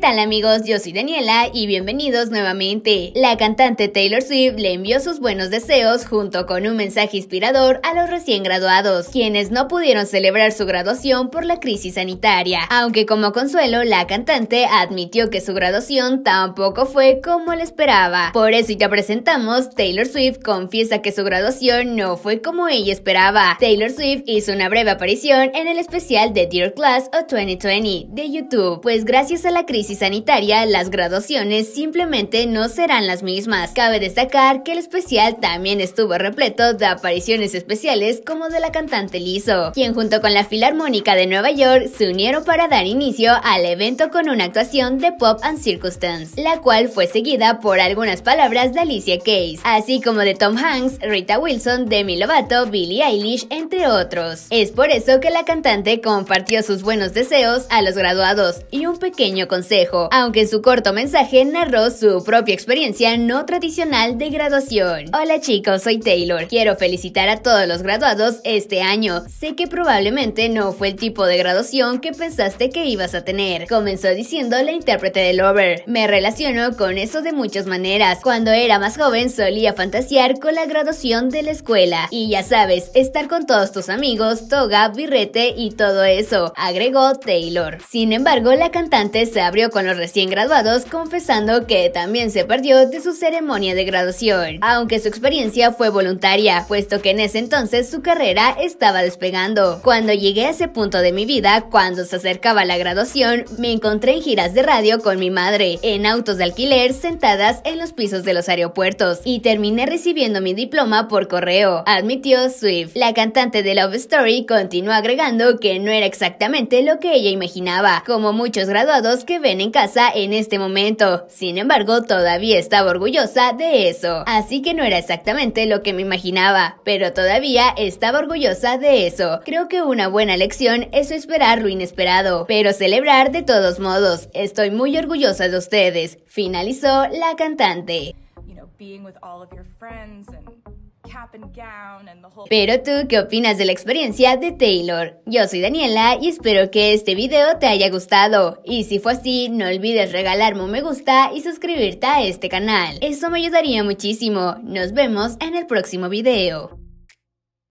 tal amigos? Yo soy Daniela y bienvenidos nuevamente. La cantante Taylor Swift le envió sus buenos deseos junto con un mensaje inspirador a los recién graduados, quienes no pudieron celebrar su graduación por la crisis sanitaria, aunque como consuelo la cantante admitió que su graduación tampoco fue como le esperaba. Por eso y te presentamos, Taylor Swift confiesa que su graduación no fue como ella esperaba. Taylor Swift hizo una breve aparición en el especial de Dear Class of 2020 de YouTube, pues gracias a la crisis sanitaria, las graduaciones simplemente no serán las mismas. Cabe destacar que el especial también estuvo repleto de apariciones especiales como de la cantante Lizzo, quien junto con la Filarmónica de Nueva York se unieron para dar inicio al evento con una actuación de Pop and Circumstance, la cual fue seguida por algunas palabras de Alicia Case, así como de Tom Hanks, Rita Wilson, Demi Lovato, Billie Eilish, entre otros. Es por eso que la cantante compartió sus buenos deseos a los graduados y un pequeño consejo aunque en su corto mensaje narró su propia experiencia no tradicional de graduación. Hola chicos, soy Taylor. Quiero felicitar a todos los graduados este año. Sé que probablemente no fue el tipo de graduación que pensaste que ibas a tener, comenzó diciendo la intérprete de Lover. Me relaciono con eso de muchas maneras. Cuando era más joven solía fantasear con la graduación de la escuela. Y ya sabes, estar con todos tus amigos, toga, birrete y todo eso, agregó Taylor. Sin embargo, la cantante se abrió con los recién graduados confesando que también se perdió de su ceremonia de graduación, aunque su experiencia fue voluntaria, puesto que en ese entonces su carrera estaba despegando. Cuando llegué a ese punto de mi vida, cuando se acercaba la graduación, me encontré en giras de radio con mi madre, en autos de alquiler sentadas en los pisos de los aeropuertos y terminé recibiendo mi diploma por correo, admitió Swift. La cantante de Love Story continuó agregando que no era exactamente lo que ella imaginaba, como muchos graduados que ven en casa en este momento. Sin embargo, todavía estaba orgullosa de eso. Así que no era exactamente lo que me imaginaba, pero todavía estaba orgullosa de eso. Creo que una buena lección es esperar lo inesperado, pero celebrar de todos modos. Estoy muy orgullosa de ustedes, finalizó la cantante. Pero tú, ¿qué opinas de la experiencia de Taylor? Yo soy Daniela y espero que este video te haya gustado. Y si fue así, no olvides regalarme un me gusta y suscribirte a este canal. Eso me ayudaría muchísimo. Nos vemos en el próximo video.